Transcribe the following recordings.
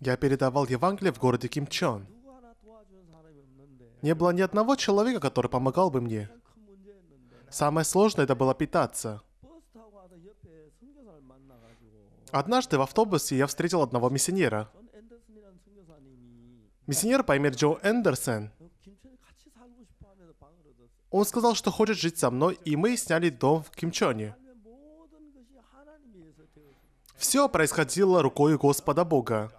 Я передавал Евангелие в городе Кимчон. Не было ни одного человека, который помогал бы мне. Самое сложное это было питаться. Однажды в автобусе я встретил одного миссионера. Миссионер по имени Джо Эндерсон. Он сказал, что хочет жить со мной, и мы сняли дом в Кимчоне. Все происходило рукой Господа Бога.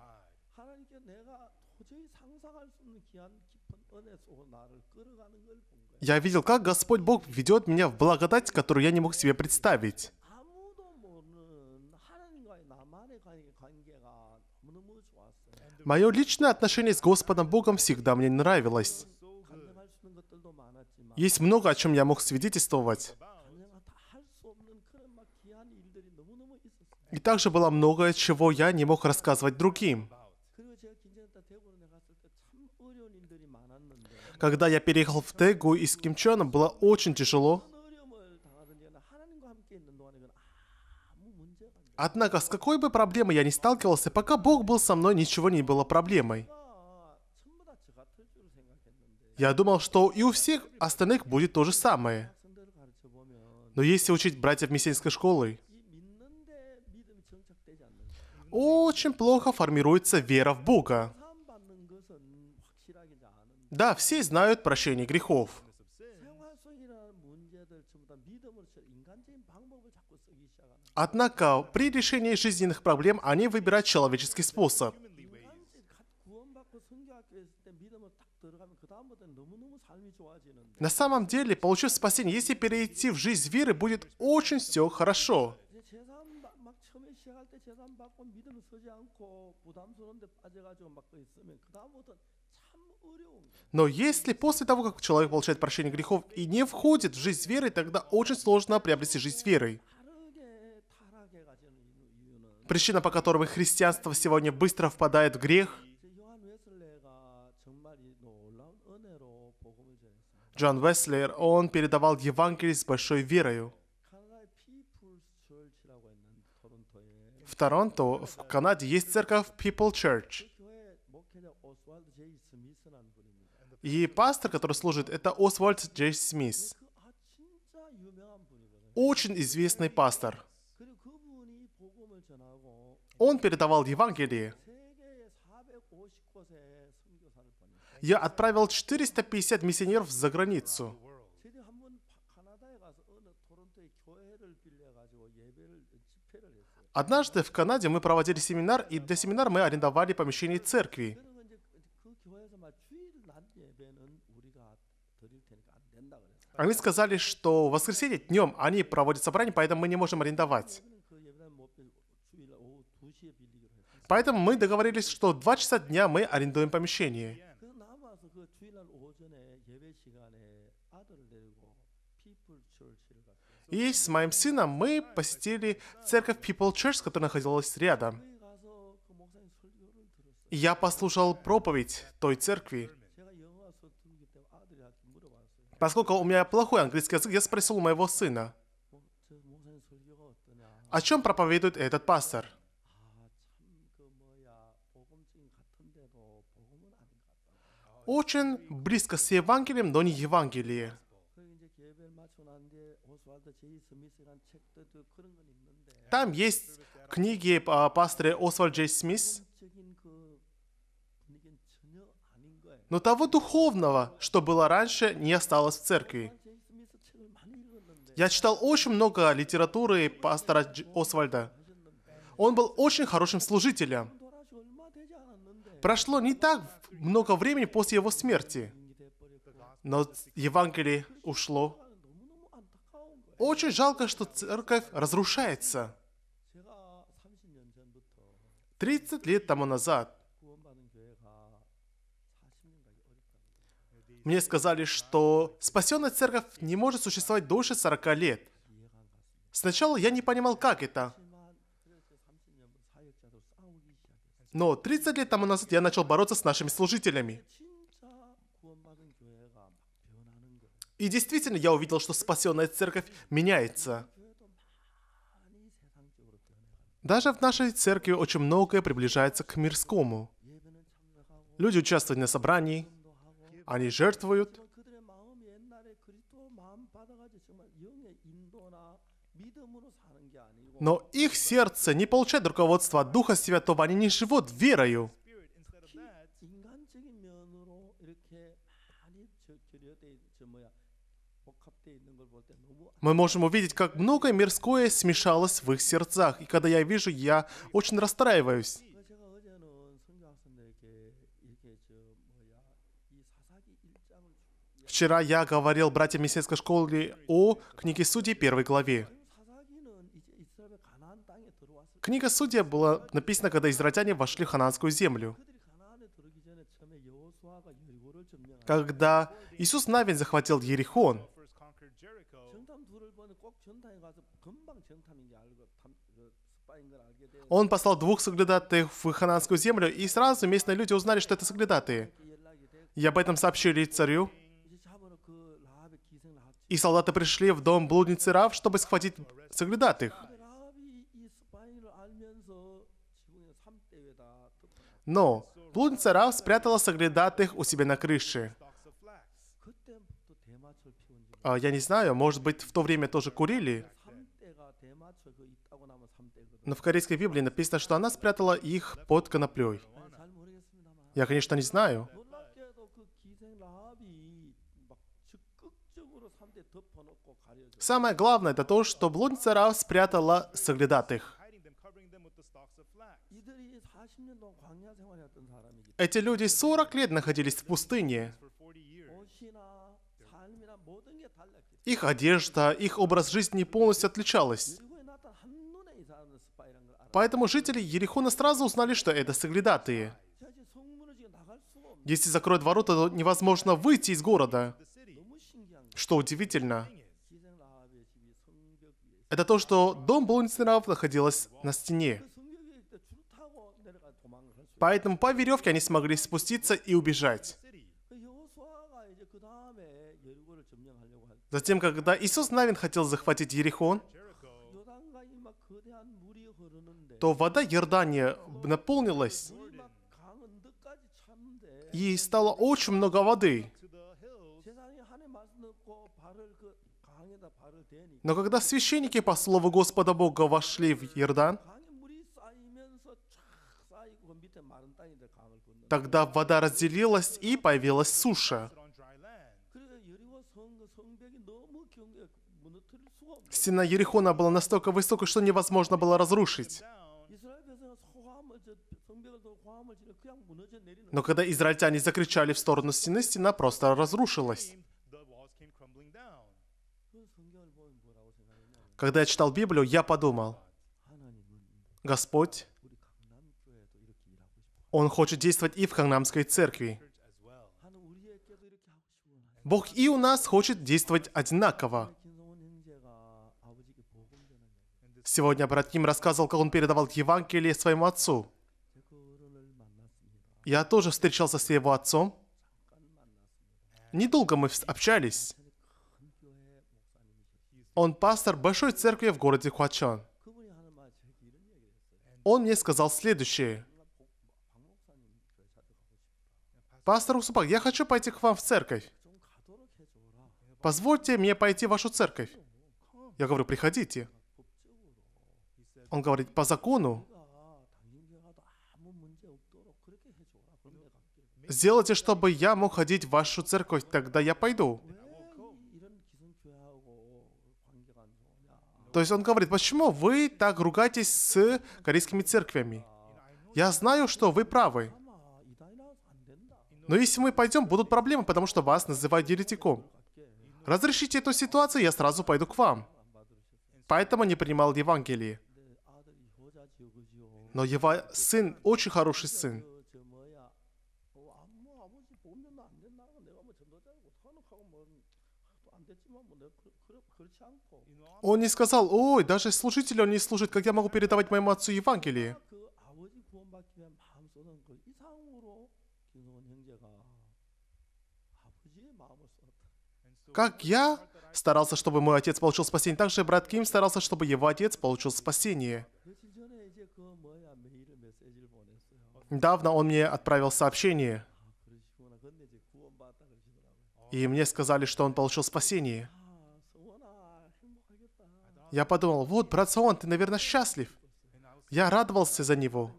Я видел, как Господь Бог ведет меня в благодать, которую я не мог себе представить. Мое личное отношение с Господом Богом всегда мне нравилось. Есть много, о чем я мог свидетельствовать. И также было многое, чего я не мог рассказывать другим. Когда я переехал в Тегу из Кимчана, было очень тяжело. Однако, с какой бы проблемой я ни сталкивался, пока Бог был со мной, ничего не было проблемой. Я думал, что и у всех остальных будет то же самое. Но если учить братьев мессианской школы, очень плохо формируется вера в Бога. Да, все знают прощение грехов. Однако при решении жизненных проблем они выбирают человеческий способ. На самом деле, получив спасение, если перейти в жизнь веры, будет очень все хорошо. 재단 받고 믿음 서지 않고 부담스러운데 빠져가지고 막 있으면 그 다음부터 но если после того, как человек получает прощение грехов и не входит в жизнь верой, тогда очень сложно приобрести жизнь верой. Причина, по которой христианство сегодня быстро впадает в грех, Джон Веслер, он передавал Евангелие с большой верою. Торонто, в Канаде, есть церковь People Church. И пастор, который служит, это Освальд Джей Смис. Очень известный пастор. Он передавал Евангелие. Я отправил 450 миссионеров за границу. Однажды в Канаде мы проводили семинар, и для семинара мы арендовали помещение церкви. Они сказали, что в воскресенье днем они проводят собрание, поэтому мы не можем арендовать. Поэтому мы договорились, что 2 часа дня мы арендуем помещение. И с моим сыном мы посетили церковь People Church, которая находилась рядом. Я послушал проповедь той церкви. Поскольку у меня плохой английский язык, я спросил у моего сына, о чем проповедует этот пастор. Очень близко с Евангелием, но не Евангелие. Там есть книги а, пастора Освальд Джей Смис, но того духовного, что было раньше, не осталось в церкви. Я читал очень много литературы пастора Освальда. Он был очень хорошим служителем. Прошло не так много времени после его смерти, но Евангелие ушло очень жалко, что церковь разрушается. 30 лет тому назад мне сказали, что спасенная церковь не может существовать дольше 40 лет. Сначала я не понимал, как это. Но 30 лет тому назад я начал бороться с нашими служителями. И действительно, я увидел, что спасенная церковь меняется. Даже в нашей церкви очень многое приближается к мирскому. Люди участвуют на собрании, они жертвуют. Но их сердце не получает руководства от Духа Святого, они не живут верою. Мы можем увидеть, как многое мирское смешалось в их сердцах, и когда я вижу, я очень расстраиваюсь. Вчера я говорил братьям мессийской школы о книге Судей первой главе. Книга Судья была написана, когда израильтяне вошли в хананскую землю. Когда Иисус Навин захватил Ерихон, Он послал двух соглядатых в хананскую землю, и сразу местные люди узнали, что это соглядатые. И об этом сообщили царю. И солдаты пришли в дом блудницы Рав, чтобы схватить соглядатых. Но блудница Рав спрятала соглядатых у себя на крыше. А, я не знаю, может быть, в то время тоже курили. Но в корейской Библии написано, что она спрятала их под коноплей. Я, конечно, не знаю. Самое главное это то, что блудница Рав спрятала соглядатых. Эти люди 40 лет находились в пустыне. Их одежда, их образ жизни полностью отличалась. Поэтому жители Ерихона сразу узнали, что это соглядатые. Если закроют ворота, то невозможно выйти из города. Что удивительно. Это то, что дом Блунцнеров находилась на стене. Поэтому по веревке они смогли спуститься и убежать. Затем, когда Иисус Навин хотел захватить Ерихон, то вода Иордания наполнилась и стало очень много воды. Но когда священники по слову Господа Бога вошли в Иордан, тогда вода разделилась и появилась суша. Стена Ерихона была настолько высокой, что невозможно было разрушить. Но когда израильтяне закричали в сторону стены, стена просто разрушилась. Когда я читал Библию, я подумал, Господь, Он хочет действовать и в Хангнамской церкви. Бог и у нас хочет действовать одинаково. Сегодня брат Ким рассказывал, как он передавал Евангелие своему отцу. Я тоже встречался с его отцом. Недолго мы общались. Он пастор большой церкви в городе Хуачон. Он мне сказал следующее. Пастор Усупак, я хочу пойти к вам в церковь. Позвольте мне пойти в вашу церковь. Я говорю, приходите. Он говорит, по закону Сделайте, чтобы я мог ходить в вашу церковь, тогда я пойду. То есть он говорит, почему вы так ругаетесь с корейскими церквями? Я знаю, что вы правы. Но если мы пойдем, будут проблемы, потому что вас называют еретиком. Разрешите эту ситуацию, я сразу пойду к вам. Поэтому не принимал Евангелие. Но его сын очень хороший сын. Он не сказал, ой, даже служитель он не служит, как я могу передавать моему отцу Евангелие? Как я старался, чтобы мой отец получил спасение, так же брат Ким старался, чтобы его отец получил спасение. Недавно он мне отправил сообщение, и мне сказали, что он получил спасение. Я подумал, вот, брат Саон, ты, наверное, счастлив. Я радовался за него.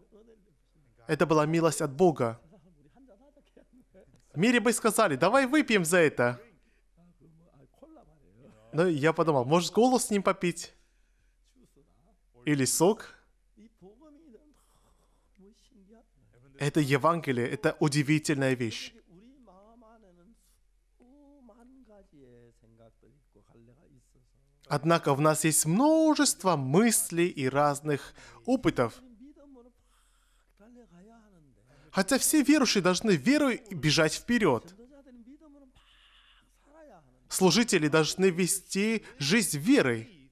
Это была милость от Бога. В мире бы сказали, давай выпьем за это. Но я подумал, может, колу с ним попить? Или сок? Это Евангелие, это удивительная вещь. Однако в нас есть множество мыслей и разных опытов. Хотя все верующие должны верой бежать вперед. Служители должны вести жизнь верой.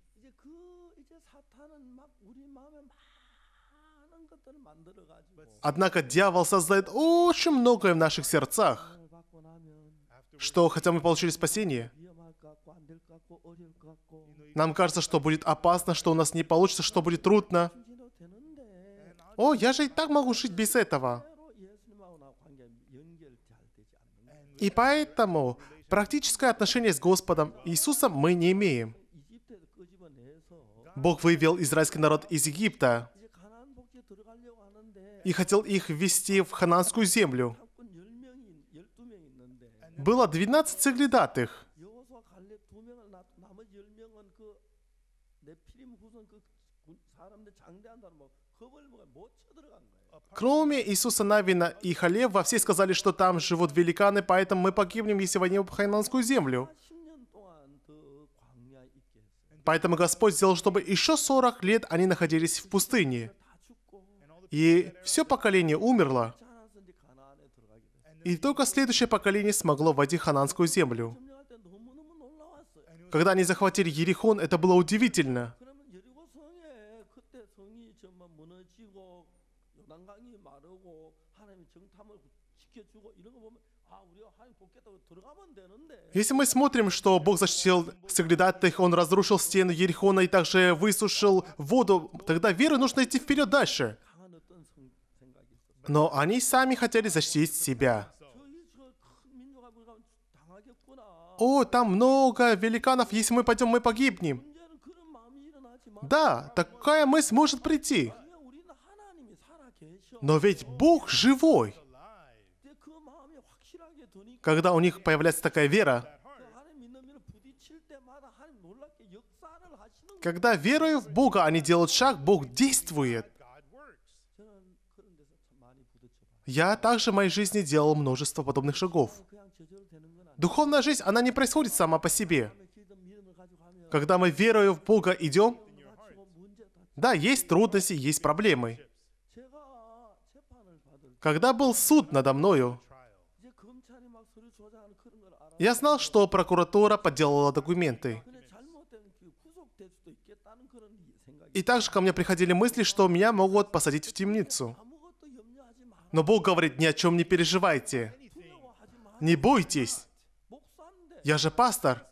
Однако дьявол создает очень многое в наших сердцах, что хотя мы получили спасение – нам кажется, что будет опасно, что у нас не получится, что будет трудно. О, я же и так могу жить без этого. И поэтому практическое отношение с Господом Иисусом мы не имеем. Бог вывел израильский народ из Египта и хотел их ввести в хананскую землю. Было 12 цеглядатых. Кроме Иисуса Навина и Халева, все сказали, что там живут великаны, поэтому мы погибнем, если войдем в Хайнанскую землю. Поэтому Господь сделал, чтобы еще 40 лет они находились в пустыне. И все поколение умерло. И только следующее поколение смогло войти в Хананскую землю. Когда они захватили Ерихон, это было удивительно. Если мы смотрим, что Бог защитил Сагридатых, Он разрушил стену Ерихона и также высушил воду, тогда верой нужно идти вперед дальше. Но они сами хотели защитить себя. О, там много великанов, если мы пойдем, мы погибнем. Да, такая мысль может прийти. Но ведь Бог живой когда у них появляется такая вера, когда верой в Бога они делают шаг, Бог действует. Я также в моей жизни делал множество подобных шагов. Духовная жизнь, она не происходит сама по себе. Когда мы верою в Бога идем, да, есть трудности, есть проблемы. Когда был суд надо мною, я знал, что прокуратура подделала документы. И также ко мне приходили мысли, что меня могут посадить в темницу. Но Бог говорит, ни о чем не переживайте. Не бойтесь. Я же пастор.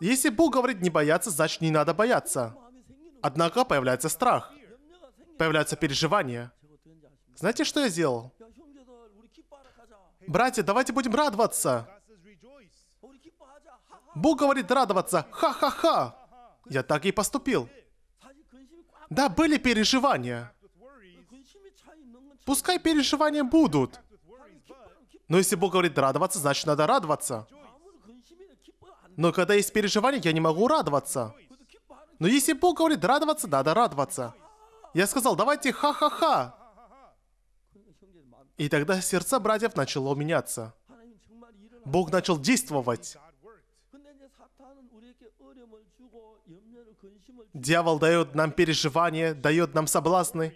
Если Бог говорит не бояться, значит не надо бояться. Однако появляется страх. Появляются переживания. Знаете, что я сделал? Братья, давайте будем радоваться. Бог говорит радоваться. Ха-ха-ха. Я так и поступил. Да, были переживания. Пускай переживания будут. Но если Бог говорит радоваться, значит надо радоваться. Но когда есть переживания, я не могу радоваться. Но если Бог говорит радоваться, надо радоваться. Я сказал, давайте ха-ха-ха. И тогда сердца братьев начало меняться. Бог начал действовать. Дьявол дает нам переживания, дает нам соблазны.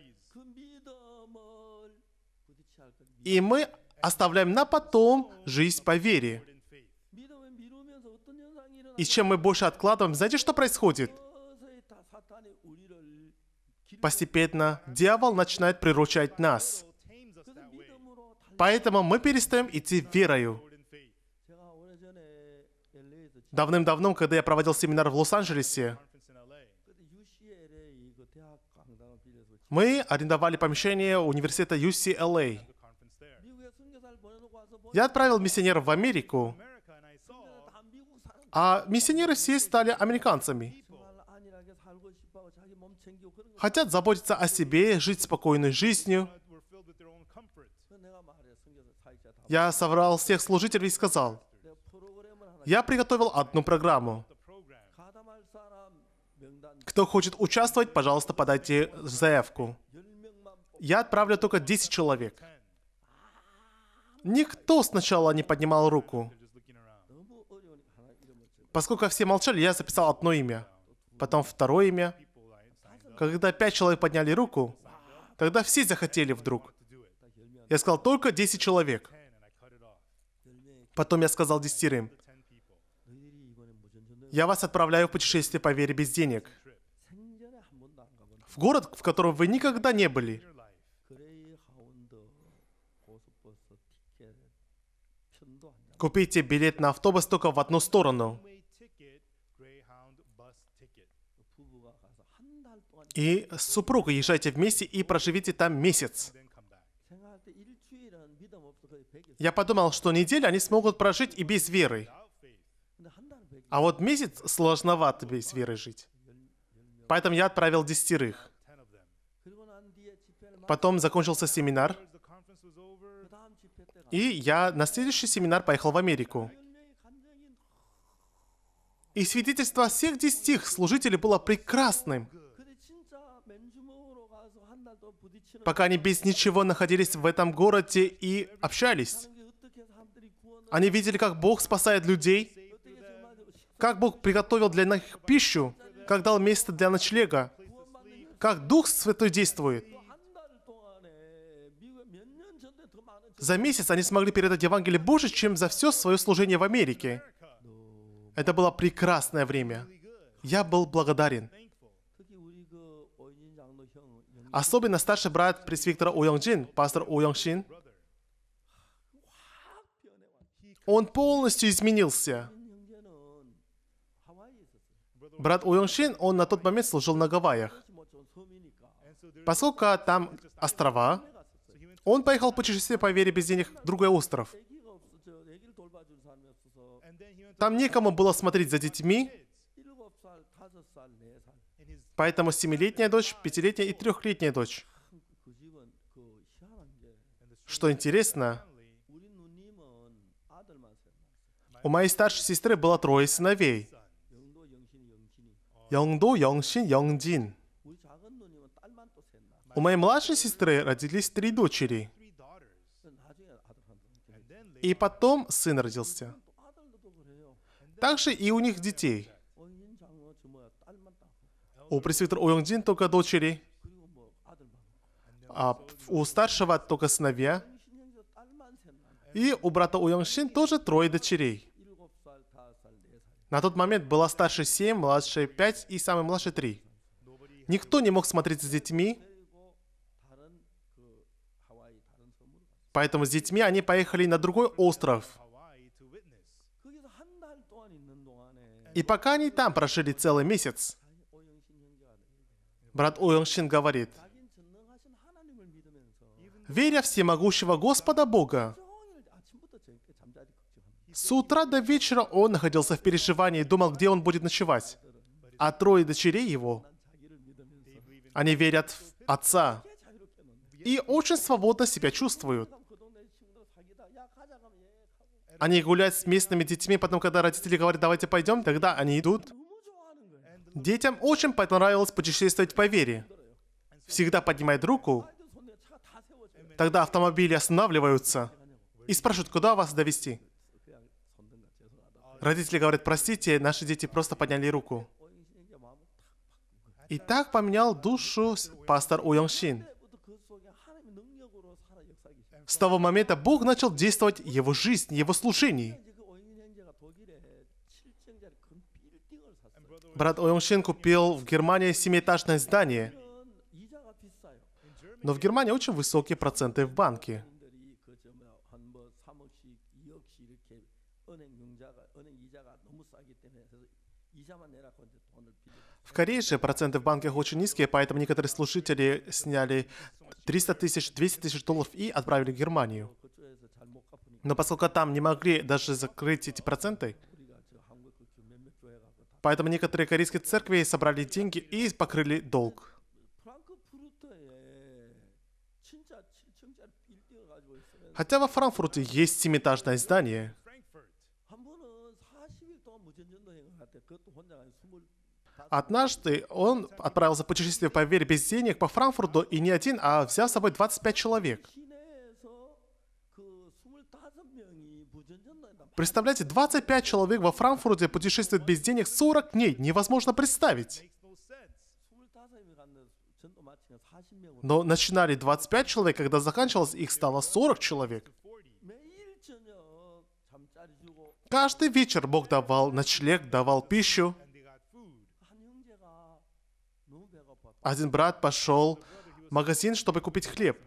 И мы оставляем на потом жизнь по вере. И чем мы больше откладываем, знаете, что происходит? Постепенно дьявол начинает приручать нас. Поэтому мы перестаем идти верою. Давным-давно, когда я проводил семинар в Лос-Анджелесе, мы арендовали помещение университета UCLA. Я отправил миссионеров в Америку, а миссионеры все стали американцами. Хотят заботиться о себе, жить спокойной жизнью – Я собрал всех служителей и сказал, я приготовил одну программу. Кто хочет участвовать, пожалуйста, подайте заявку. Я отправлю только 10 человек. Никто сначала не поднимал руку. Поскольку все молчали, я записал одно имя, потом второе имя. Когда пять человек подняли руку, тогда все захотели вдруг. Я сказал, только 10 человек. Потом я сказал десятерым, «Я вас отправляю в путешествие по вере без денег, в город, в котором вы никогда не были». Купите билет на автобус только в одну сторону. И с супругой езжайте вместе и проживите там месяц. Я подумал, что неделю они смогут прожить и без веры. А вот месяц сложновато без веры жить. Поэтому я отправил десятерых. Потом закончился семинар. И я на следующий семинар поехал в Америку. И свидетельство всех десятих служителей было прекрасным пока они без ничего находились в этом городе и общались. Они видели, как Бог спасает людей, как Бог приготовил для них пищу, как дал место для ночлега, как Дух Святой действует. За месяц они смогли передать Евангелие больше, чем за все свое служение в Америке. Это было прекрасное время. Я был благодарен. Особенно старший брат пресвитера О Йонг Джин, пастор О Йонг Шин, он полностью изменился. Брат О Йонг Шин, он на тот момент служил на Гавайях. Поскольку там острова, он поехал путешествие по вере без денег в другой остров. Там некому было смотреть за детьми, Поэтому семилетняя дочь, пятилетняя и трехлетняя дочь. Что интересно, у моей старшей сестры было трое сыновей. Янгду, Янгшин, Янгдин. У моей младшей сестры родились три дочери. И потом сын родился. Также и у них детей. У пресвитера Оюнгдин только дочери, а у старшего только сыновья. И у брата Оюнгшин тоже трое дочерей. На тот момент была старше семь, младше пять и самый младший три. Никто не мог смотреть с детьми, поэтому с детьми они поехали на другой остров. И пока они там прошли целый месяц, Брат Уэлшин говорит, веря всемогущего Господа Бога, с утра до вечера он находился в переживании и думал, где он будет ночевать. А трое дочерей его, они верят в Отца и очень свободно себя чувствуют. Они гуляют с местными детьми, потом, когда родители говорят, давайте пойдем, тогда они идут. Детям очень понравилось путешествовать по вере. Всегда поднимает руку, тогда автомобили останавливаются и спрашивают, куда вас довести. Родители говорят, простите, наши дети просто подняли руку. И так поменял душу пастор Шин. С того момента Бог начал действовать его жизнь, его служение. Брат Оюнгшин купил в Германии семиэтажное здание. Но в Германии очень высокие проценты в банке. В Корее же проценты в банках очень низкие, поэтому некоторые слушатели сняли 300 тысяч, 200 тысяч долларов и отправили в Германию. Но поскольку там не могли даже закрыть эти проценты, поэтому некоторые корейские церкви собрали деньги и покрыли долг. Хотя во Франкфурте есть семиэтажное здание. Однажды он отправился в путешествие по вере без денег по Франкфурту и не один, а взял с собой 25 человек – Представляете, 25 человек во Франкфурте путешествуют без денег 40 дней. Невозможно представить. Но начинали 25 человек, когда заканчивалось, их стало 40 человек. Каждый вечер Бог давал ночлег, давал пищу. Один брат пошел в магазин, чтобы купить хлеб.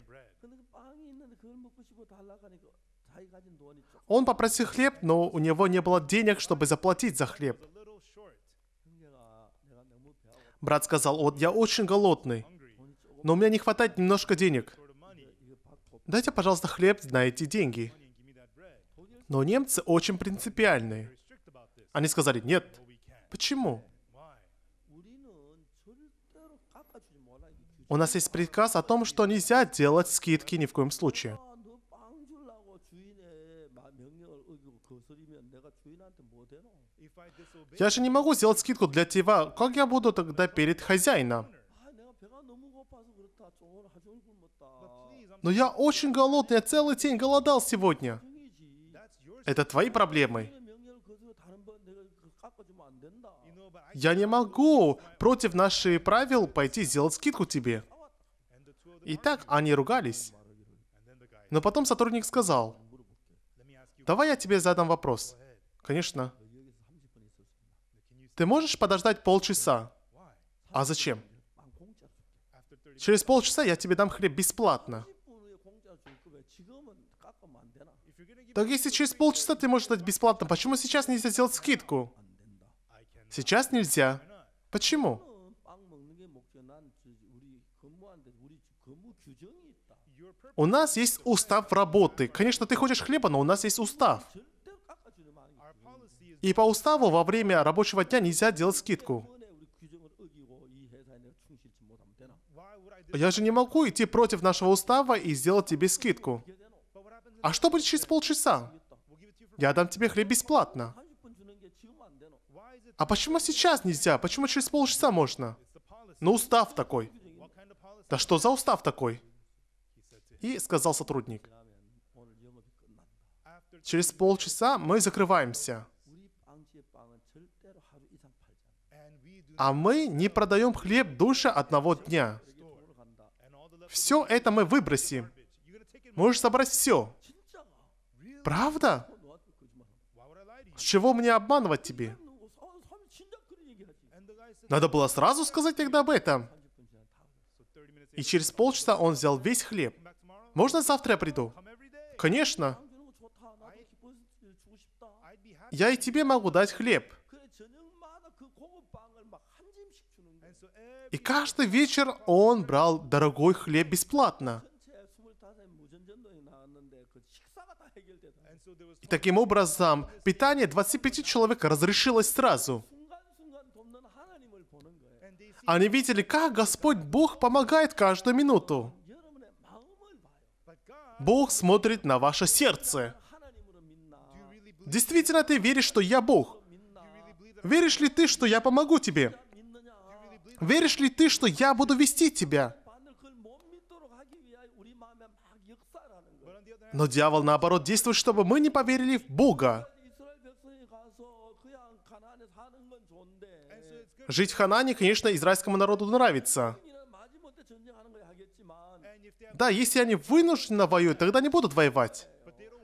Он попросил хлеб, но у него не было денег, чтобы заплатить за хлеб. Брат сказал, вот я очень голодный, но у меня не хватает немножко денег. Дайте, пожалуйста, хлеб на эти деньги. Но немцы очень принципиальные. Они сказали, нет. Почему? У нас есть приказ о том, что нельзя делать скидки ни в коем случае. Я же не могу сделать скидку для тебя. Как я буду тогда перед хозяином? Но я очень голодный, я целый день голодал сегодня. Это твои проблемы. Я не могу против наших правил пойти сделать скидку тебе. И так они ругались. Но потом сотрудник сказал, Давай я тебе задам вопрос. Конечно. Ты можешь подождать полчаса? А зачем? Через полчаса я тебе дам хлеб бесплатно. Так если через полчаса ты можешь дать бесплатно, почему сейчас нельзя сделать скидку? Сейчас нельзя. Почему? У нас есть устав работы. Конечно, ты хочешь хлеба, но у нас есть устав. И по уставу во время рабочего дня нельзя делать скидку. Я же не могу идти против нашего устава и сделать тебе скидку. А что будет через полчаса? Я дам тебе хлеб бесплатно. А почему сейчас нельзя? Почему через полчаса можно? Ну, устав такой. Да что за устав такой? И сказал сотрудник, через полчаса мы закрываемся. А мы не продаем хлеб дольше одного дня. Все это мы выбросим. Можешь собрать все. Правда? С чего мне обманывать тебе? Надо было сразу сказать тогда об этом. И через полчаса он взял весь хлеб. Можно завтра я приду? Конечно. Я и тебе могу дать хлеб. И каждый вечер он брал дорогой хлеб бесплатно. И таким образом, питание 25 человек разрешилось сразу. Они видели, как Господь Бог помогает каждую минуту. Бог смотрит на ваше сердце. Действительно ты веришь, что я Бог? Веришь ли ты, что я помогу тебе? Веришь ли ты, что я буду вести тебя? Но дьявол, наоборот, действует, чтобы мы не поверили в Бога. Жить в Ханане, конечно, израильскому народу нравится. Да, если они вынуждены воюют, тогда не будут воевать.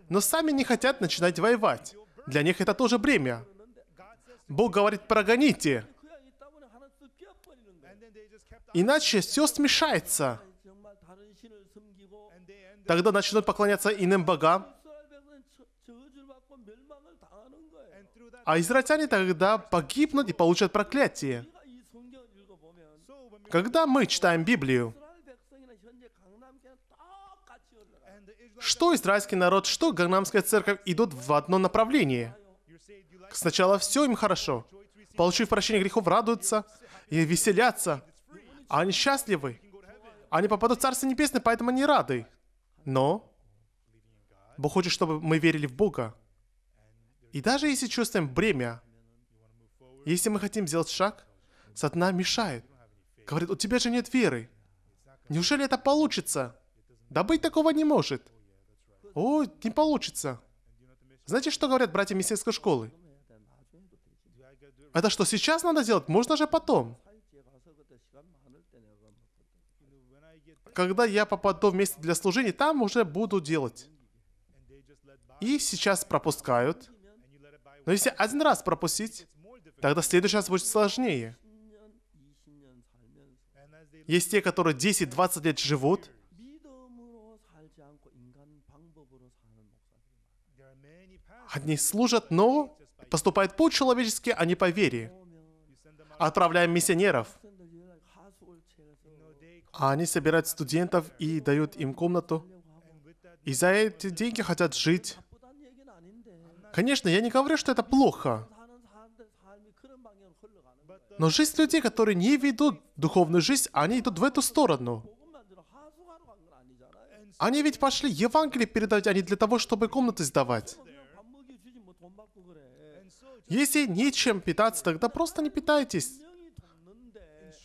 Но сами не хотят начинать воевать. Для них это тоже бремя. Бог говорит, прогоните. Иначе все смешается. Тогда начнут поклоняться иным богам. А израильтяне тогда погибнут и получат проклятие. Когда мы читаем Библию, что израильский народ, что Гангнамская церковь идут в одно направление. Сначала все им хорошо. Получив прощение грехов, радуются и веселятся. А они счастливы. Они попадут в Царство Небесное, поэтому они рады. Но Бог хочет, чтобы мы верили в Бога. И даже если чувствуем бремя, если мы хотим сделать шаг, сатана мешает. Говорит, у тебя же нет веры. Неужели это получится? Да быть такого не может. О, не получится. Знаете, что говорят братья миссийской школы? Это что, сейчас надо делать? Можно же потом. Когда я попаду в место для служения, там уже буду делать. И сейчас пропускают. Но если один раз пропустить, тогда следующий раз будет сложнее. Есть те, которые 10-20 лет живут, Они служат, но поступают по-человечески, а не по вере. Отправляем миссионеров. А они собирают студентов и дают им комнату. И за эти деньги хотят жить. Конечно, я не говорю, что это плохо. Но жизнь людей, которые не ведут духовную жизнь, они идут в эту сторону. Они ведь пошли Евангелие передавать, а не для того, чтобы комнаты сдавать. Если нечем питаться, тогда просто не питайтесь.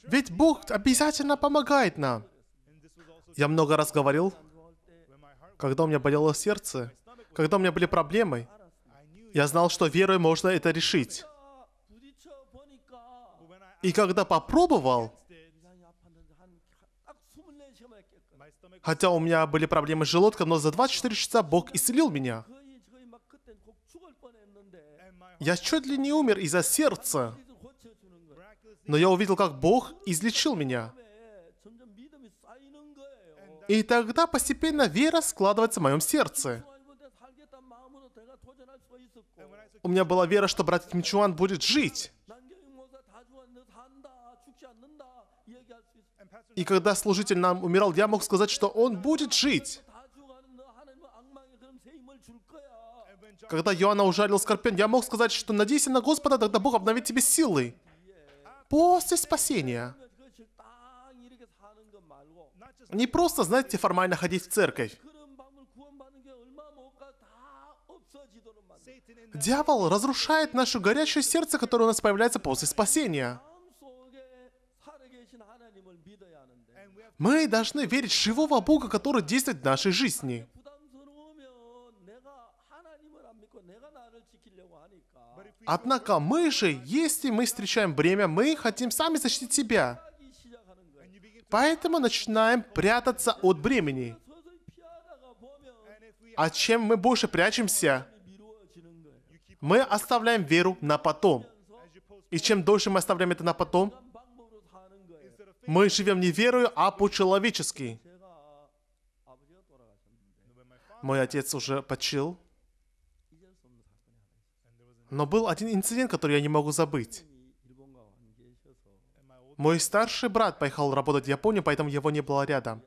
Ведь Бог обязательно помогает нам. Я много раз говорил, когда у меня болело сердце, когда у меня были проблемы, я знал, что верой можно это решить. И когда попробовал, хотя у меня были проблемы с желудком, но за 24 часа Бог исцелил меня. Я чуть ли не умер из-за сердца. Но я увидел, как Бог излечил меня. И тогда постепенно вера складывается в моем сердце. У меня была вера, что брат Мичуан будет жить. И когда служитель нам умирал, я мог сказать, что он будет жить. Когда Йоанна ужалил Скорпион, я мог сказать, что надейся на Господа, тогда Бог обновит тебе силы. После спасения. Не просто, знаете, формально ходить в церковь. Дьявол разрушает наше горячее сердце, которое у нас появляется после спасения. Мы должны верить в живого Бога, который действует в нашей жизни. Однако мы же, если мы встречаем бремя, мы хотим сами защитить себя. Поэтому начинаем прятаться от бремени. А чем мы больше прячемся, мы оставляем веру на потом. И чем дольше мы оставляем это на потом, мы живем не верою, а по-человечески. Мой отец уже почил. Но был один инцидент, который я не могу забыть. Мой старший брат поехал работать в Японию, поэтому его не было рядом.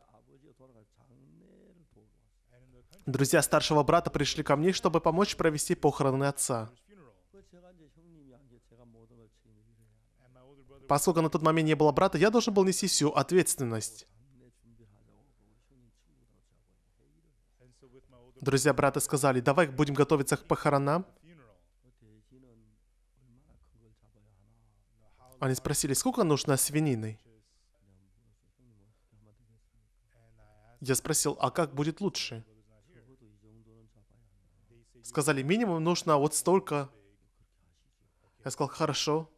Друзья старшего брата пришли ко мне, чтобы помочь провести похороны отца. Поскольку на тот момент не было брата, я должен был нести всю ответственность. Друзья брата сказали, давай будем готовиться к похоронам. Они спросили, сколько нужно свинины? Я спросил, а как будет лучше? Сказали, минимум нужно вот столько. Я сказал, хорошо.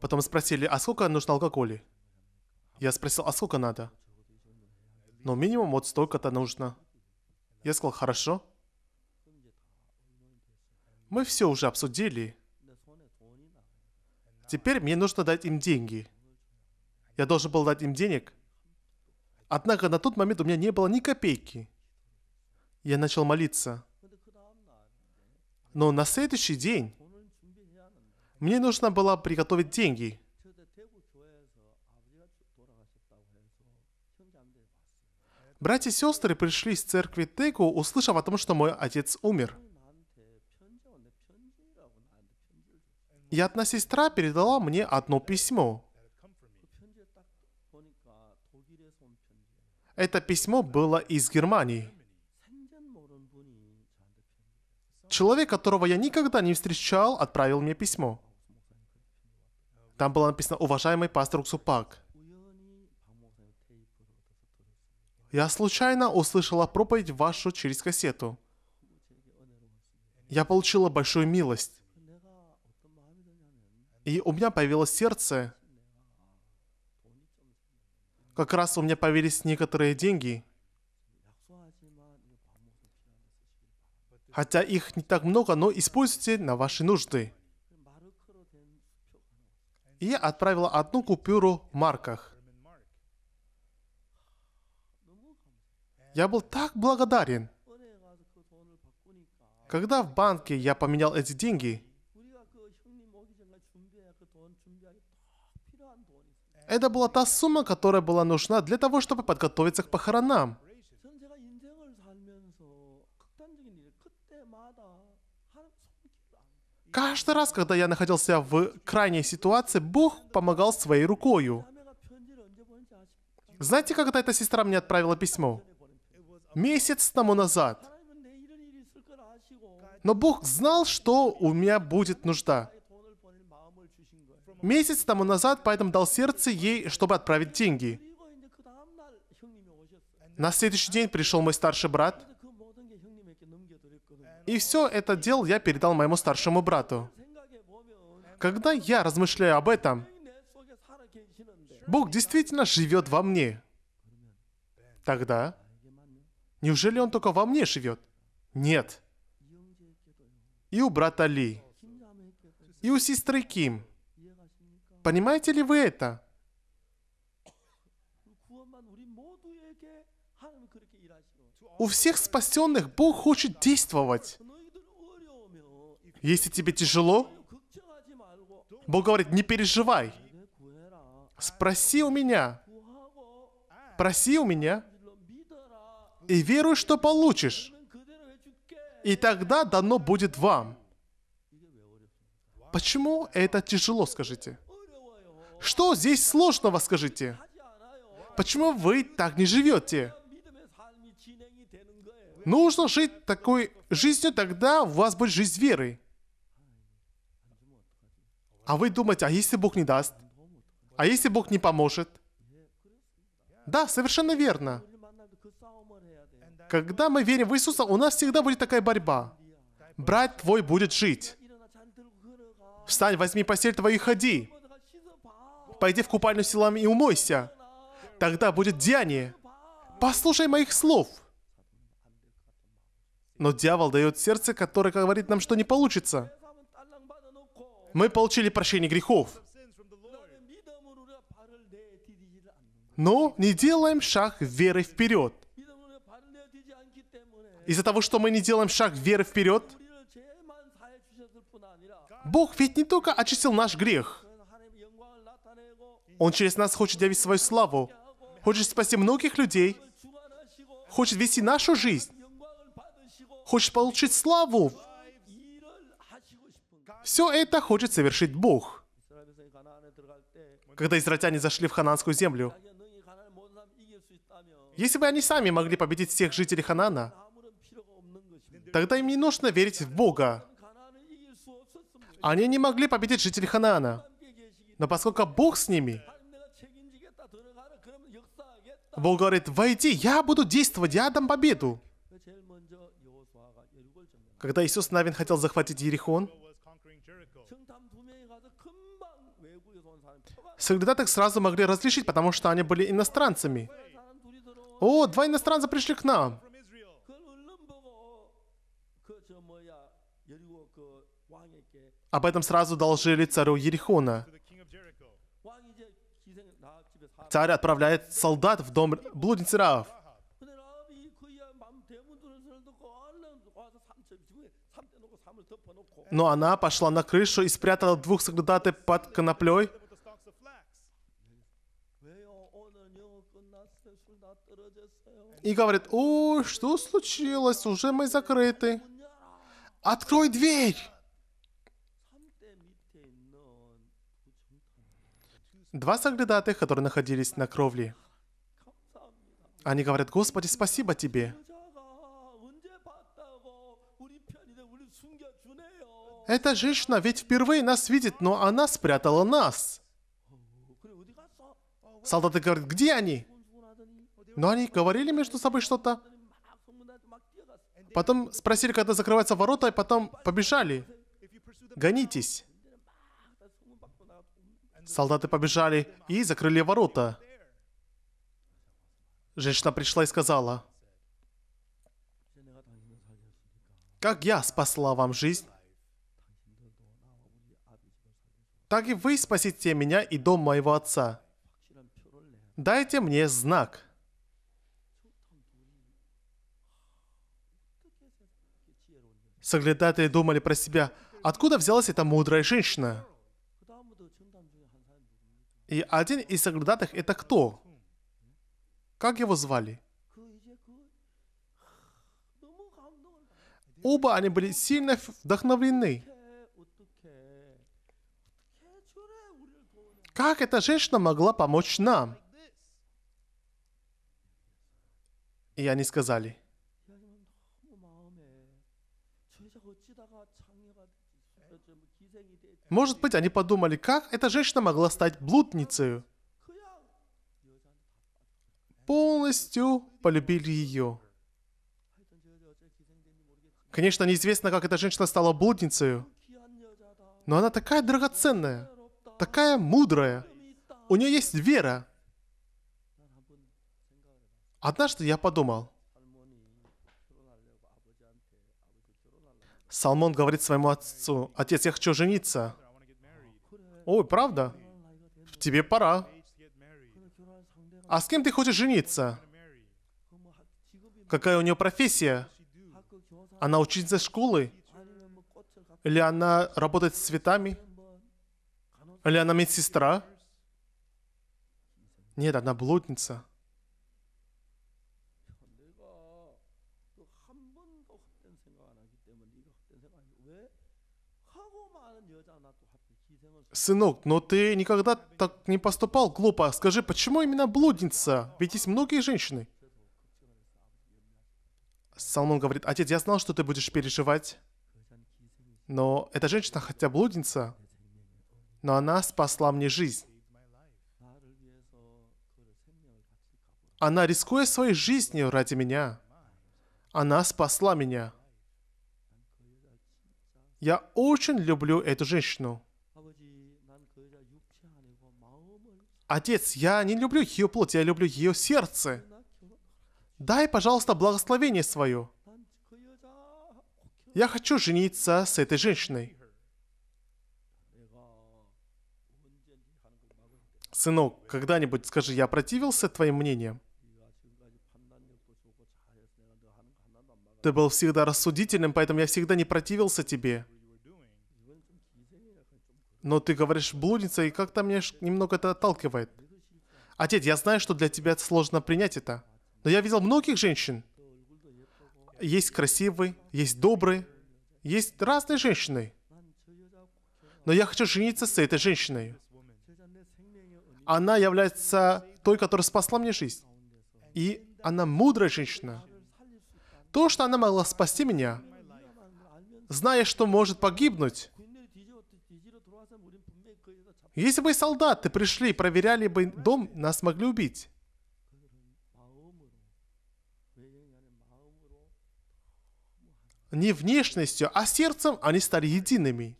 Потом спросили, а сколько нужно алкоголя? Я спросил, а сколько надо? Но минимум вот столько-то нужно. Я сказал, хорошо. Мы все уже обсудили. Теперь мне нужно дать им деньги. Я должен был дать им денег. Однако на тот момент у меня не было ни копейки. Я начал молиться. Но на следующий день мне нужно было приготовить деньги. Братья и сестры пришли из церкви Тегу, услышав о том, что мой отец умер – И одна сестра передала мне одно письмо. Это письмо было из Германии. Человек, которого я никогда не встречал, отправил мне письмо. Там было написано «Уважаемый пастор Уксупак». Я случайно услышала проповедь вашу через кассету. Я получила большую милость. И у меня появилось сердце. Как раз у меня появились некоторые деньги. Хотя их не так много, но используйте на ваши нужды. И я отправила одну купюру в марках. Я был так благодарен. Когда в банке я поменял эти деньги, Это была та сумма, которая была нужна для того, чтобы подготовиться к похоронам. Каждый раз, когда я находился в крайней ситуации, Бог помогал своей рукою. Знаете, когда эта сестра мне отправила письмо? Месяц тому назад. Но Бог знал, что у меня будет нужда месяц тому назад, поэтому дал сердце ей, чтобы отправить деньги. На следующий день пришел мой старший брат, и все это дело я передал моему старшему брату. Когда я размышляю об этом, Бог действительно живет во мне. Тогда, неужели Он только во мне живет? Нет. И у брата Ли, и у сестры Ким, Понимаете ли вы это? У всех спасенных Бог хочет действовать. Если тебе тяжело, Бог говорит, не переживай. Спроси у меня. Проси у меня. И веруй, что получишь. И тогда дано будет вам. Почему это тяжело, скажите? Что здесь сложного, скажите? Почему вы так не живете? Нужно жить такой жизнью, тогда у вас будет жизнь веры. А вы думаете, а если Бог не даст? А если Бог не поможет? Да, совершенно верно. Когда мы верим в Иисуса, у нас всегда будет такая борьба. Брат твой будет жить. Встань, возьми постель твою и ходи пойди в купальню силам и умойся. Тогда будет деяние. Послушай моих слов. Но дьявол дает сердце, которое говорит нам, что не получится. Мы получили прощение грехов. Но не делаем шаг веры вперед. Из-за того, что мы не делаем шаг веры вперед, Бог ведь не только очистил наш грех, он через нас хочет явить свою славу, хочет спасти многих людей, хочет вести нашу жизнь, хочет получить славу. Все это хочет совершить Бог. Когда израильтяне зашли в хананскую землю, если бы они сами могли победить всех жителей Ханана, тогда им не нужно верить в Бога. Они не могли победить жителей Ханана. Но поскольку Бог с ними, Бог говорит, войди, я буду действовать, я дам победу. Когда Иисус Навин хотел захватить Ерихон, так сразу могли разрешить, потому что они были иностранцами. О, два иностранца пришли к нам. Об этом сразу доложили царю Ерихона царь отправляет солдат в дом блудницы Раав. Но она пошла на крышу и спрятала двух солдаты под коноплей. И говорит, о, что случилось, уже мы закрыты. Открой дверь! Два соглядатая, которые находились на кровле, они говорят, «Господи, спасибо Тебе». Эта женщина ведь впервые нас видит, но она спрятала нас. Солдаты говорят, где они? Но они говорили между собой что-то. Потом спросили, когда закрываются ворота, и потом побежали. Гонитесь. Солдаты побежали и закрыли ворота. Женщина пришла и сказала, «Как я спасла вам жизнь, так и вы спасите меня и дом моего отца. Дайте мне знак». Соглядатые думали про себя, откуда взялась эта мудрая женщина – и один из соглядатых это кто? Как его звали? Оба они были сильно вдохновлены. Как эта женщина могла помочь нам? И они сказали, Может быть, они подумали, как эта женщина могла стать блудницей. Полностью полюбили ее. Конечно, неизвестно, как эта женщина стала блудницей. Но она такая драгоценная, такая мудрая. У нее есть вера. Однажды я подумал, Салмон говорит своему отцу, «Отец, я хочу жениться». «Ой, правда? Тебе пора». «А с кем ты хочешь жениться?» «Какая у нее профессия?» «Она учительница школы?» «Или она работает с цветами?» «Или она медсестра?» «Нет, она блудница». Сынок, но ты никогда так не поступал глупо. Скажи, почему именно блудница? Ведь есть многие женщины. Салмон говорит, отец, я знал, что ты будешь переживать. Но эта женщина, хотя блудница, но она спасла мне жизнь. Она, рискуя своей жизнью ради меня, она спасла меня. Я очень люблю эту женщину. Отец, я не люблю ее плоть, я люблю ее сердце. Дай, пожалуйста, благословение свое. Я хочу жениться с этой женщиной. Сынок, когда-нибудь скажи, я противился твоим мнениям? Ты был всегда рассудительным, поэтому я всегда не противился тебе. Но ты говоришь блудница, и как-то меня немного это отталкивает. Отец, я знаю, что для тебя сложно принять это. Но я видел многих женщин. Есть красивые, есть добрые, есть разные женщины. Но я хочу жениться с этой женщиной. Она является той, которая спасла мне жизнь. И она мудрая женщина. То, что она могла спасти меня, зная, что может погибнуть, если бы солдаты пришли и проверяли бы дом, нас могли убить. Не внешностью, а сердцем они стали едиными.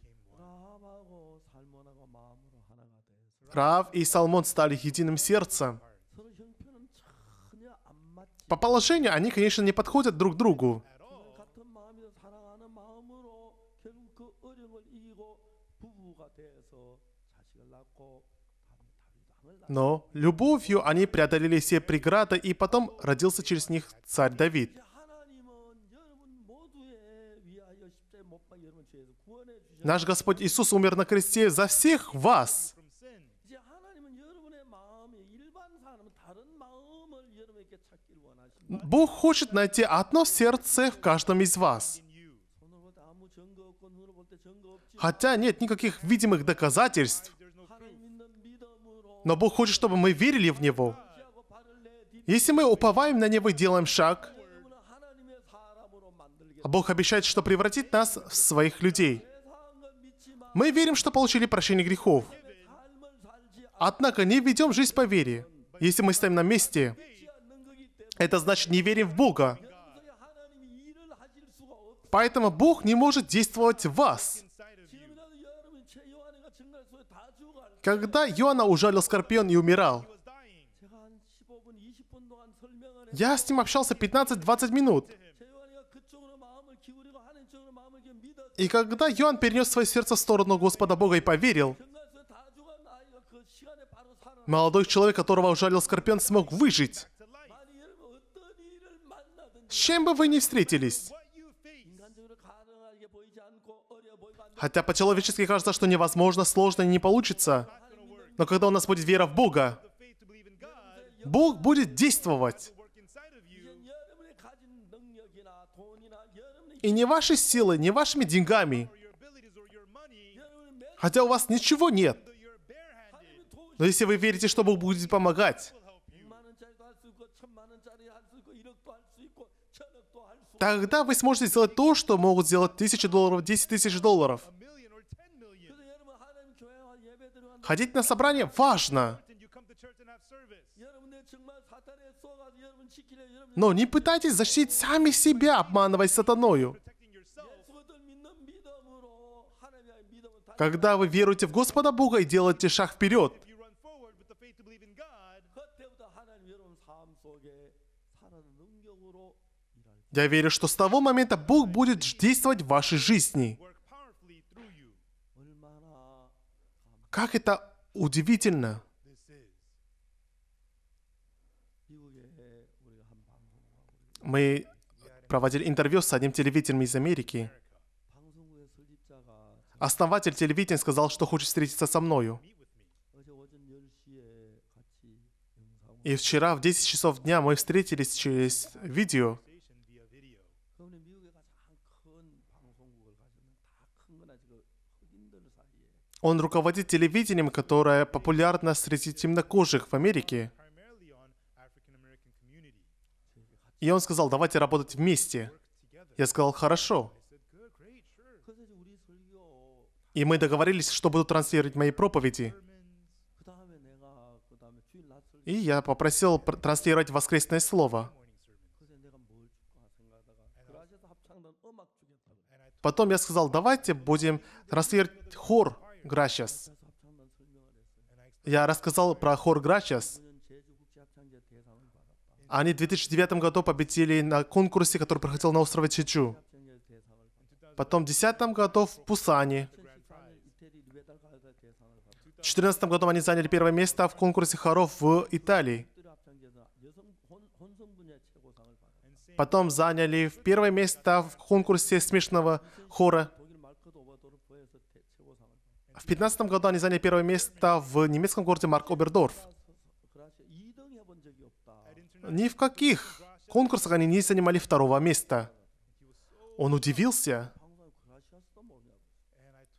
Рав и Салмон стали единым сердцем. По положению они, конечно, не подходят друг другу. Но любовью они преодолели все преграды, и потом родился через них царь Давид. Наш Господь Иисус умер на кресте за всех вас. Бог хочет найти одно сердце в каждом из вас. Хотя нет никаких видимых доказательств но Бог хочет, чтобы мы верили в Него. Если мы уповаем на Него и делаем шаг, а Бог обещает, что превратит нас в своих людей. Мы верим, что получили прощение грехов. Однако не ведем жизнь по вере. Если мы стоим на месте, это значит не верим в Бога. Поэтому Бог не может действовать в вас. Когда Йона ужалил Скорпион и умирал, я с ним общался 15-20 минут. И когда Йоан перенес свое сердце в сторону Господа Бога и поверил, молодой человек, которого ужалил Скорпион, смог выжить. С чем бы вы ни встретились, Хотя по-человечески кажется, что невозможно, сложно и не получится. Но когда у нас будет вера в Бога, Бог будет действовать. И не ваши силы, не вашими деньгами. Хотя у вас ничего нет. Но если вы верите, что Бог будет помогать, Тогда вы сможете сделать то, что могут сделать тысячи долларов, 10 тысяч долларов. Ходить на собрание важно. Но не пытайтесь защитить сами себя, обманывая сатаною. Когда вы веруете в Господа Бога и делаете шаг вперед, Я верю, что с того момента Бог будет действовать в вашей жизни. Как это удивительно! Мы проводили интервью с одним телевидением из Америки. Основатель телевидения сказал, что хочет встретиться со мною. И вчера в 10 часов дня мы встретились через видео. Он руководит телевидением, которое популярно среди темнокожих в Америке. И он сказал, давайте работать вместе. Я сказал, хорошо. И мы договорились, что буду транслировать мои проповеди. И я попросил транслировать воскресное слово. Потом я сказал, давайте будем транслировать хор Грачес. Я рассказал про хор Грачес. Они в 2009 году победили на конкурсе, который проходил на острове Чечу. Потом в 2010 году в Пусане. В 2014 году они заняли первое место в конкурсе хоров в Италии. Потом заняли первое место в конкурсе смешного хора в 2015 году они заняли первое место в немецком городе Марк-Обердорф. Ни в каких конкурсах они не занимали второго места. Он удивился.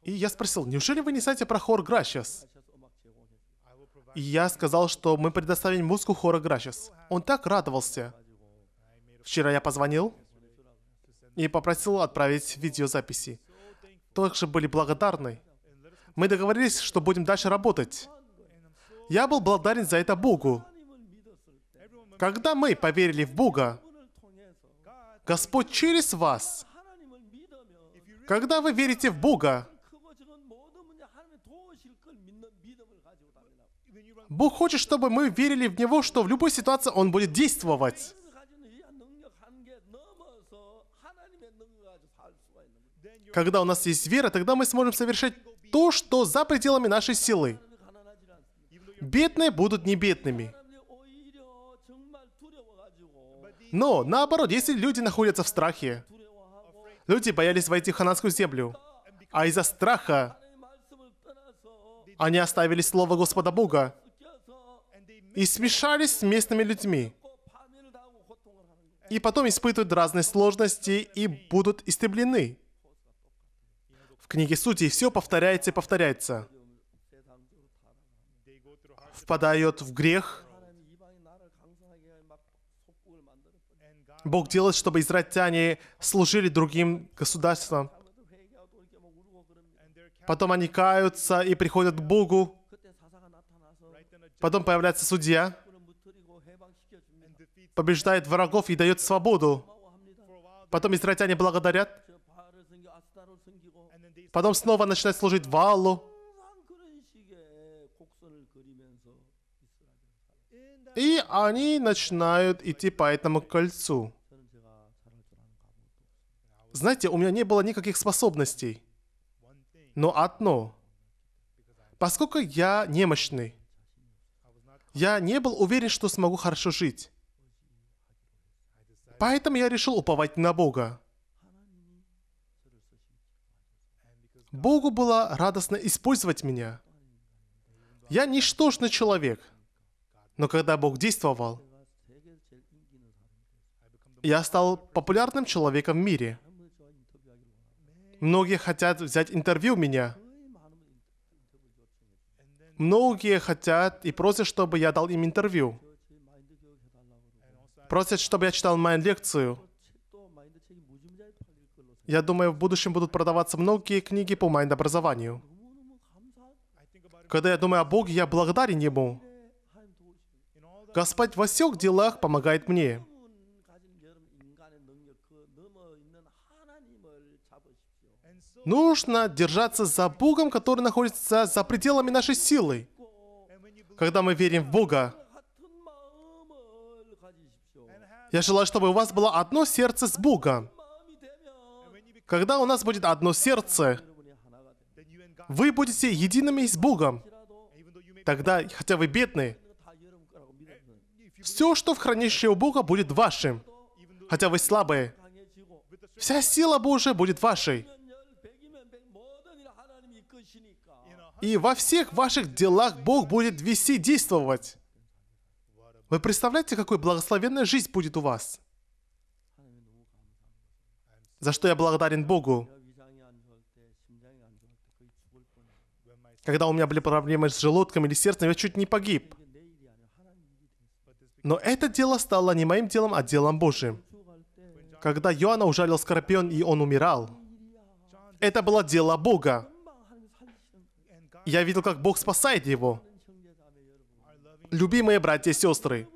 И я спросил, неужели вы не знаете про хор Грачес? И я сказал, что мы предоставим музыку хора Грачес. Он так радовался. Вчера я позвонил и попросил отправить видеозаписи. Также были благодарны мы договорились, что будем дальше работать. Я был благодарен за это Богу. Когда мы поверили в Бога, Господь через вас. Когда вы верите в Бога, Бог хочет, чтобы мы верили в Него, что в любой ситуации Он будет действовать. Когда у нас есть вера, тогда мы сможем совершать то, что за пределами нашей силы. Бедные будут не бедными. Но, наоборот, если люди находятся в страхе, люди боялись войти в хананскую землю, а из-за страха они оставили слово Господа Бога и смешались с местными людьми. И потом испытывают разные сложности и будут истреблены. В книге Сути все повторяется и повторяется. Впадает в грех. Бог делает, чтобы израильтяне служили другим государствам. Потом они каются и приходят к Богу. Потом появляется судья, побеждает врагов и дает свободу. Потом израильтяне благодарят. Потом снова начинает служить валу. И они начинают идти по этому кольцу. Знаете, у меня не было никаких способностей. Но одно. Поскольку я немощный, я не был уверен, что смогу хорошо жить. Поэтому я решил уповать на Бога. Богу было радостно использовать меня. Я ничтожный человек, но когда Бог действовал, я стал популярным человеком в мире. Многие хотят взять интервью у меня. Многие хотят и просят, чтобы я дал им интервью. Просят, чтобы я читал мою лекцию. Я думаю, в будущем будут продаваться многие книги по майнд-образованию. Когда я думаю о Боге, я благодарен Ему. Господь во всех делах помогает мне. Нужно держаться за Богом, который находится за пределами нашей силы. Когда мы верим в Бога, я желаю, чтобы у вас было одно сердце с Богом. Когда у нас будет одно сердце, вы будете едиными с Богом. Тогда, хотя вы бедны, все, что в хранище у Бога, будет вашим. Хотя вы слабые. Вся сила Божия будет вашей. И во всех ваших делах Бог будет вести действовать. Вы представляете, какой благословенная жизнь будет у вас? за что я благодарен Богу. Когда у меня были проблемы с желудком или сердцем, я чуть не погиб. Но это дело стало не моим делом, а делом Божьим. Когда Иоанна ужалил скорпион, и он умирал, это было дело Бога. Я видел, как Бог спасает его. Любимые братья и сестры,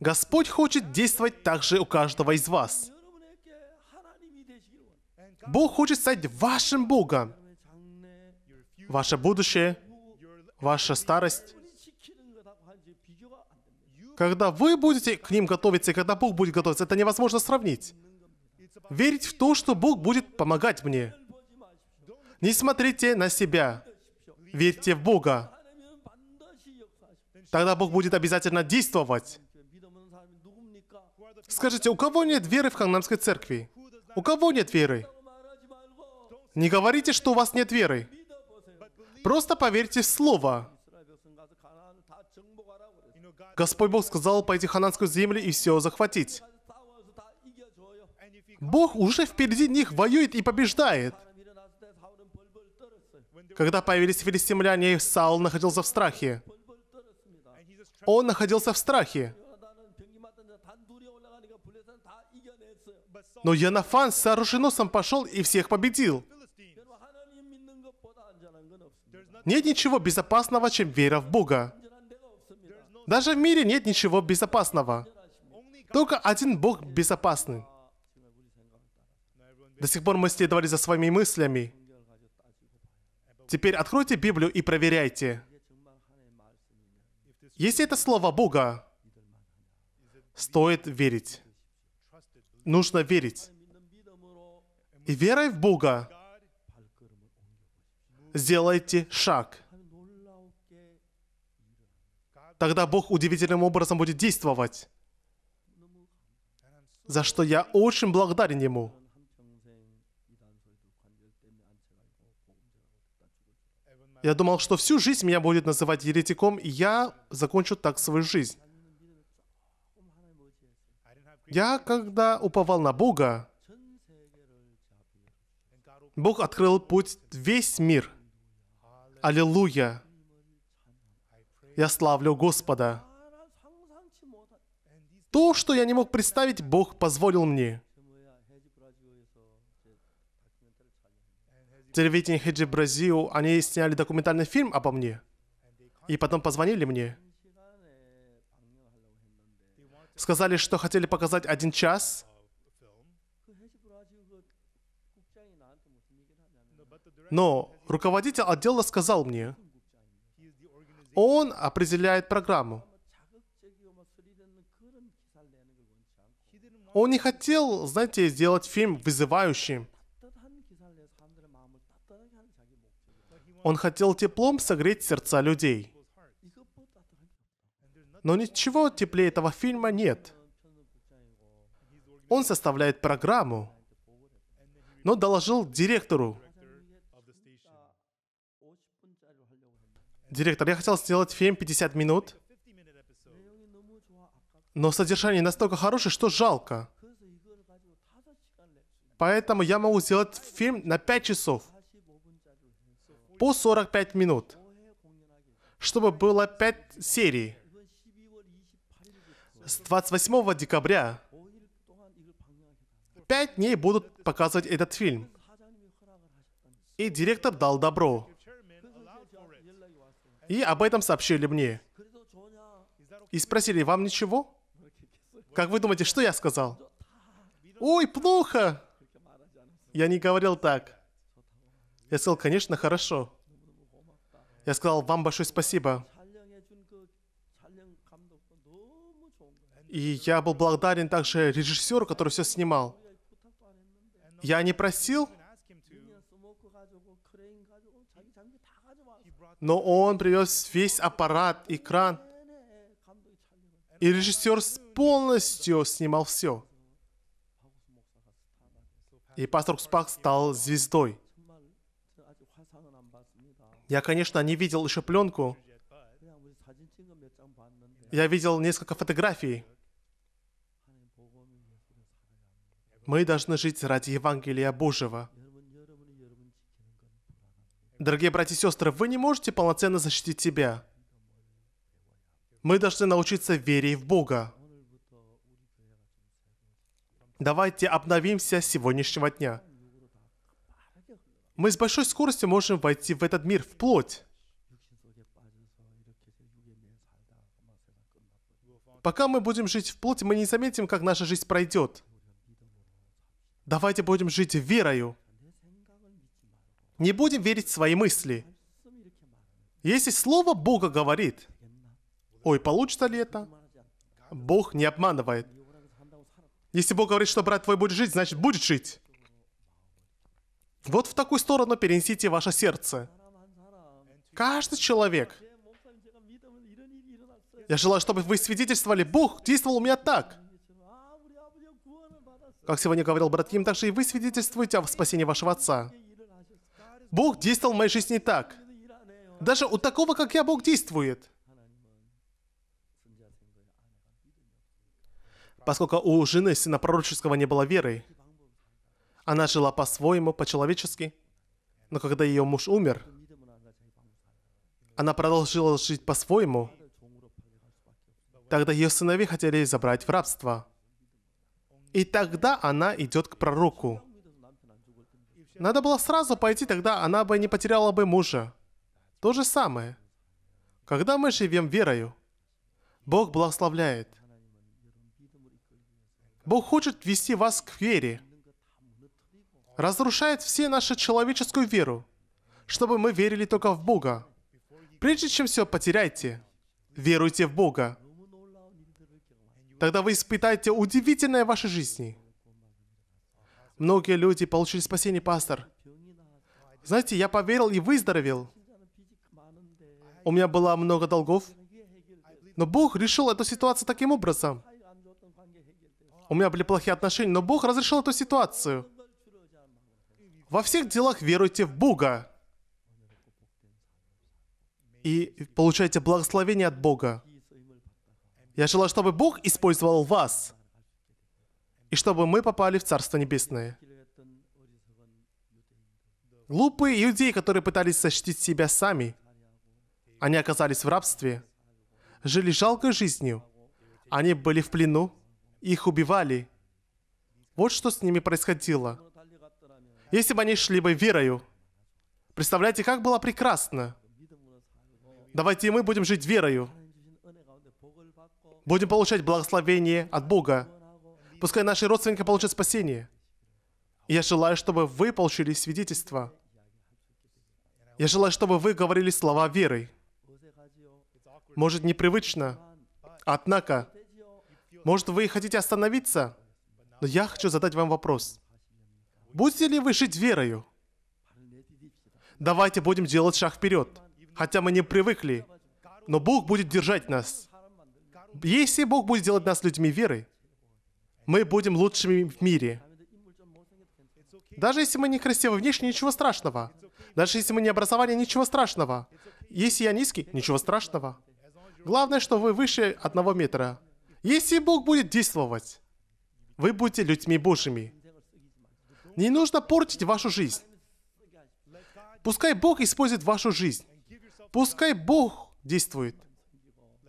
Господь хочет действовать также у каждого из вас. Бог хочет стать вашим Богом. Ваше будущее, ваша старость. Когда вы будете к ним готовиться, и когда Бог будет готовиться, это невозможно сравнить. Верить в то, что Бог будет помогать мне. Не смотрите на себя. Верьте в Бога. Тогда Бог будет обязательно действовать. Скажите, у кого нет веры в Хангнамской церкви? У кого нет веры? Не говорите, что у вас нет веры. Просто поверьте в слово. Господь Бог сказал пойти в хананскую землю и все захватить. Бог уже впереди них воюет и побеждает. Когда появились филистимляне, Саул находился в страхе. Он находился в страхе. Но Янафан с оруженосом пошел и всех победил. Нет ничего безопасного, чем вера в Бога. Даже в мире нет ничего безопасного. Только один Бог безопасный. До сих пор мы следовали за своими мыслями. Теперь откройте Библию и проверяйте. Если это слово Бога, стоит верить нужно верить. И верой в Бога сделайте шаг. Тогда Бог удивительным образом будет действовать. За что я очень благодарен Ему. Я думал, что всю жизнь меня будет называть еретиком, и я закончу так свою жизнь. Я, когда уповал на Бога, Бог открыл путь весь мир. Аллилуйя! Я славлю Господа. То, что я не мог представить, Бог позволил мне. Телевидение Хеджи Бразио они сняли документальный фильм обо мне. И потом позвонили мне сказали, что хотели показать один час. Но руководитель отдела сказал мне, он определяет программу. Он не хотел, знаете, сделать фильм вызывающим. Он хотел теплом согреть сердца людей. Но ничего теплее этого фильма нет. Он составляет программу, но доложил директору. Директор, я хотел сделать фильм 50 минут, но содержание настолько хорошее, что жалко. Поэтому я могу сделать фильм на 5 часов по 45 минут, чтобы было 5 серий с 28 декабря пять дней будут показывать этот фильм. И директор дал добро. И об этом сообщили мне. И спросили, вам ничего? Как вы думаете, что я сказал? Ой, плохо! Я не говорил так. Я сказал, конечно, хорошо. Я сказал, вам большое спасибо. И я был благодарен также режиссеру, который все снимал. Я не просил, но он привез весь аппарат, экран. И режиссер полностью снимал все. И пастор Спак стал звездой. Я, конечно, не видел еще пленку. Я видел несколько фотографий. Мы должны жить ради Евангелия Божьего. Дорогие братья и сестры, вы не можете полноценно защитить себя. Мы должны научиться вере в Бога. Давайте обновимся с сегодняшнего дня. Мы с большой скоростью можем войти в этот мир, в плоть. Пока мы будем жить в плоти, мы не заметим, как наша жизнь пройдет. Давайте будем жить верою. Не будем верить в свои мысли. Если слово Бога говорит, ой, получится ли это? Бог не обманывает. Если Бог говорит, что брат твой будет жить, значит будет жить. Вот в такую сторону перенесите ваше сердце. Каждый человек. Я желаю, чтобы вы свидетельствовали, Бог действовал у меня так. Как сегодня говорил брат Ким, также и вы свидетельствуете о спасении вашего отца. Бог действовал в моей жизни так. Даже у такого, как я, Бог действует. Поскольку у жены сына пророческого не было веры, она жила по-своему, по-человечески, но когда ее муж умер, она продолжила жить по-своему, тогда ее сыновей хотели забрать в рабство – и тогда она идет к пророку. Надо было сразу пойти, тогда она бы не потеряла бы мужа. То же самое. Когда мы живем верою, Бог благословляет. Бог хочет вести вас к вере. Разрушает все нашу человеческую веру, чтобы мы верили только в Бога. Прежде чем все потеряйте, веруйте в Бога. Тогда вы испытаете удивительное в вашей жизни. Многие люди получили спасение, пастор. Знаете, я поверил и выздоровел. У меня было много долгов. Но Бог решил эту ситуацию таким образом. У меня были плохие отношения, но Бог разрешил эту ситуацию. Во всех делах веруйте в Бога. И получайте благословение от Бога. Я желаю, чтобы Бог использовал вас, и чтобы мы попали в Царство Небесное. Глупые иудеи, которые пытались защитить себя сами, они оказались в рабстве, жили жалкой жизнью, они были в плену, их убивали. Вот что с ними происходило. Если бы они шли бы верою, представляете, как было прекрасно. Давайте и мы будем жить верою. Будем получать благословение от Бога. Пускай наши родственники получат спасение. я желаю, чтобы вы получили свидетельство. Я желаю, чтобы вы говорили слова веры. Может, непривычно, однако, может, вы хотите остановиться, но я хочу задать вам вопрос. Будете ли вы жить верою? Давайте будем делать шаг вперед, хотя мы не привыкли, но Бог будет держать нас. Если Бог будет делать нас людьми веры, мы будем лучшими в мире. Даже если мы не красивы внешне, ничего страшного. Даже если мы не образование, ничего страшного. Если я низкий, ничего страшного. Главное, что вы выше одного метра. Если Бог будет действовать, вы будете людьми Божьими. Не нужно портить вашу жизнь. Пускай Бог использует вашу жизнь. Пускай Бог действует.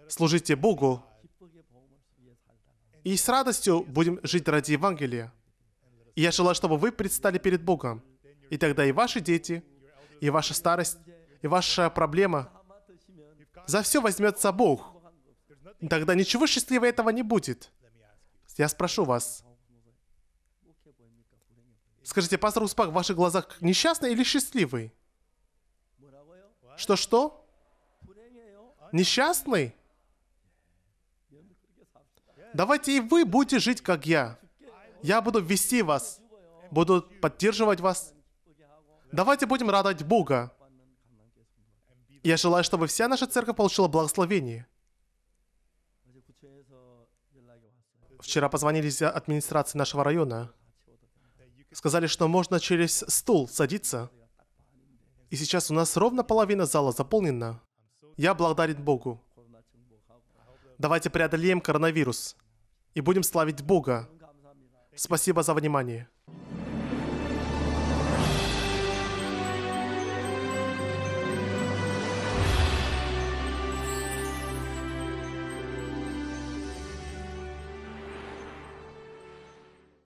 Служите Богу и с радостью будем жить ради Евангелия. И я желаю, чтобы вы предстали перед Богом. И тогда и ваши дети, и ваша старость, и ваша проблема, за все возьмется Бог. тогда ничего счастливого этого не будет. Я спрошу вас, скажите, пастор Успак в ваших глазах несчастный или счастливый? Что-что? Несчастный? Давайте и вы будете жить, как я. Я буду вести вас, буду поддерживать вас. Давайте будем радовать Бога. Я желаю, чтобы вся наша церковь получила благословение. Вчера позвонили из администрации нашего района. Сказали, что можно через стул садиться. И сейчас у нас ровно половина зала заполнена. Я благодарен Богу. Давайте преодолеем коронавирус и будем славить Бога. Спасибо за внимание.